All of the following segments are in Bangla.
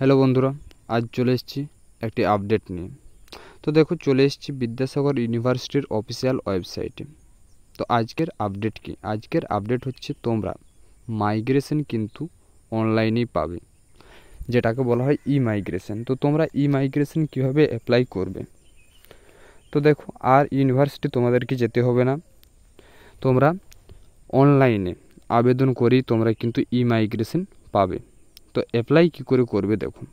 হ্যালো বন্ধুরা আজ চলে এসেছি একটি আপডেট নিয়ে তো দেখো চলে এসেছি বিদ্যাসাগর ইউনিভার্সিটির অফিসিয়াল ওয়েবসাইটে তো আজকের আপডেট কি আজকের আপডেট হচ্ছে তোমরা মাইগ্রেশন কিন্তু অনলাইনেই পাবে যেটাকে বলা হয় ই মাইগ্রেশন তো তোমরা ই মাইগ্রেশন কীভাবে অ্যাপ্লাই করবে তো দেখো আর ইউনিভার্সিটি তোমাদেরকে যেতে হবে না তোমরা অনলাইনে আবেদন করেই তোমরা কিন্তু ই মাইগ্রেশন পাবে তো অ্যাপ্লাই কী করে করবে দেখুন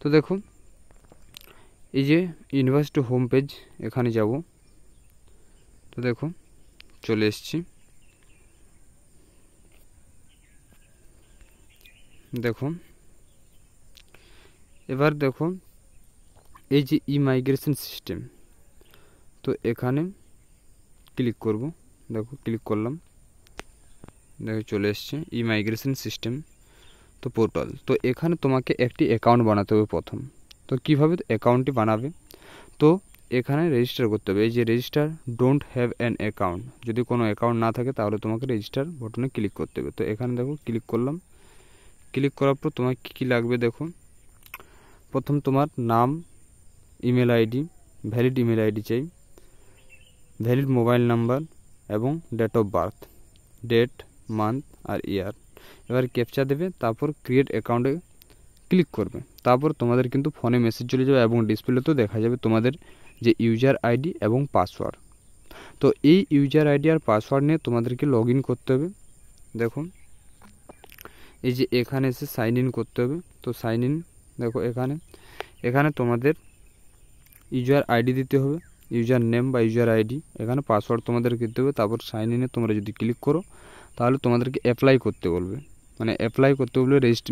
তো দেখুন এই যে ইউনিভার্সিটি হোম পেজ এখানে যাব তো দেখুন চলে এসছি দেখুন এবার দেখুন এই যে ই মাইগ্রেশন সিস্টেম তো এখানে ক্লিক করব দেখো ক্লিক করলাম দেখো চলে এসছে ই মাইগ্রেশন সিস্টেম তো পোর্টাল তো এখানে তোমাকে একটি অ্যাকাউন্ট বানাতে হবে প্রথম তো কীভাবে অ্যাকাউন্টটি বানাবে তো এখানে রেজিস্টার করতে হবে এই যে register don't have an account যদি কোনো অ্যাকাউন্ট না থাকে তাহলে তোমাকে রেজিস্টার বটনে ক্লিক করতে হবে তো এখানে দেখো ক্লিক করলাম ক্লিক করার পর তোমার কী কী লাগবে দেখো প্রথম তোমার নাম email ID valid email ID চাই ভ্যালিড মোবাইল নাম্বার এবং date of birth date month আর ইয়ার এবার ক্যাপচা দেবে তারপর ক্রিয়েট অ্যাকাউন্টে ক্লিক করবে তারপর তোমাদের কিন্তু ফোনে মেসেজ চলে যাবে এবং ডিসপ্লেতেও দেখা যাবে তোমাদের যে ইউজার আইডি এবং পাসওয়ার্ড তো এই ইউজার আইডি আর পাসওয়ার্ড নিয়ে তোমাদেরকে লগ করতে হবে দেখুন এই যে এখানে এসে সাইন ইন করতে হবে তো সাইন ইন দেখো এখানে এখানে তোমাদের ইউজার আইডি দিতে হবে ইউজার নেম বা ইউজার আইডি এখানে পাসওয়ার্ড তোমাদের দিতে হবে তারপর সাইন ইনে তোমরা যদি ক্লিক করো তাহলে তোমাদেরকে অ্যাপ্লাই করতে বলবে মানে অ্যাপ্লাই করতে বলবে রেজিস্ট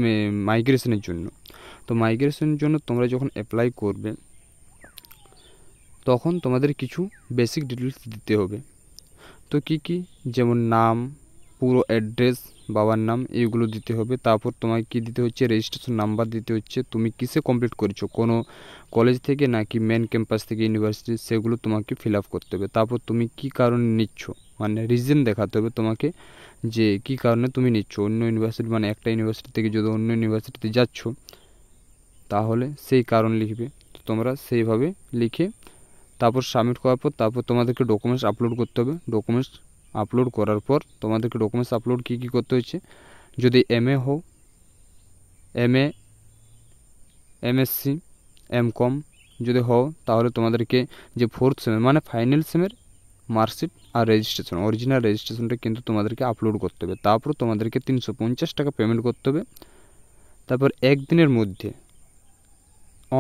মাইগ্রেশনের জন্য তো মাইগ্রেশনের জন্য তোমরা যখন অ্যাপ্লাই করবে তখন তোমাদের কিছু বেসিক ডিটেলস দিতে হবে তো কি কি যেমন নাম পুরো অ্যাড্রেস বাবার নাম এইগুলো দিতে হবে তারপর তোমায় কি দিতে হচ্ছে রেজিস্ট্রেশন নাম্বার দিতে হচ্ছে তুমি কিসে কমপ্লিট করেছো কোনো কলেজ থেকে নাকি মেন ক্যাম্পাস থেকে ইউনিভার্সিটি সেগুলো তোমাকে ফিল আপ করতে হবে তারপর তুমি কি কারণে নিচ্ছ মানে রিজন দেখাতে হবে তোমাকে যে কি কারণে তুমি নিচ্ছ অন্য ইউনিভার্সিটি মানে একটা ইউনিভার্সিটি থেকে যদি অন্য ইউনিভার্সিটিতে যাচ্ছ তাহলে সেই কারণ লিখবে তো তোমরা সেইভাবে লিখে তারপর সাবমিট করার পর তারপর তোমাদেরকে ডকুমেন্টস আপলোড করতে হবে ডকুমেন্টস আপলোড করার পর তোমাদেরকে ডকুমেন্টস আপলোড কী কী করতে হয়েছে যদি এম এ হও M A MSc M com যদি হও তাহলে তোমাদেরকে যে ফোর্থ সেমের মানে ফাইনাল সেমের মার্কশিট আর রেজিস্ট্রেশন অরিজিনাল রেজিস্ট্রেশনটা কিন্তু তোমাদেরকে আপলোড করতে হবে তারপর তোমাদেরকে তিনশো পঞ্চাশ টাকা পেমেন্ট করতে হবে তারপর একদিনের মধ্যে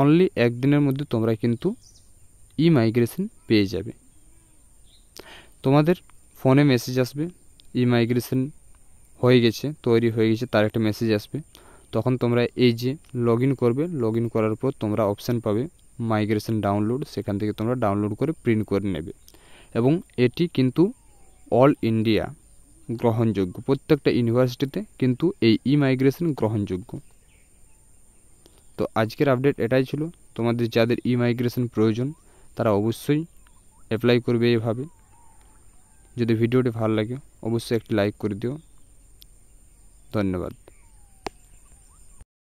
অনলি একদিনের মধ্যে তোমরা কিন্তু ই মাইগ্রেশন পেয়ে যাবে তোমাদের ফোনে মেসেজ আসবে ই মাইগ্রেশন হয়ে গেছে তৈরি হয়ে গেছে তার একটা মেসেজ আসবে তখন তোমরা এই যে লগ করবে লগ করার পর তোমরা অপশান পাবে মাইগ্রেশন ডাউনলোড সেখান থেকে তোমরা ডাউনলোড করে প্রিন্ট করে নেবে এবং এটি কিন্তু অল ইন্ডিয়া গ্রহণযোগ্য প্রত্যেকটা ইউনিভার্সিটিতে কিন্তু এই ই মাইগ্রেশন গ্রহণযোগ্য তো আজকের আপডেট এটাই ছিল তোমাদের যাদের ই মাইগ্রেশন প্রয়োজন তারা অবশ্যই অ্যাপ্লাই করবে এইভাবে যদি ভিডিওটি ভালো লাগে অবশ্যই একটি লাইক করে দিও ধন্যবাদ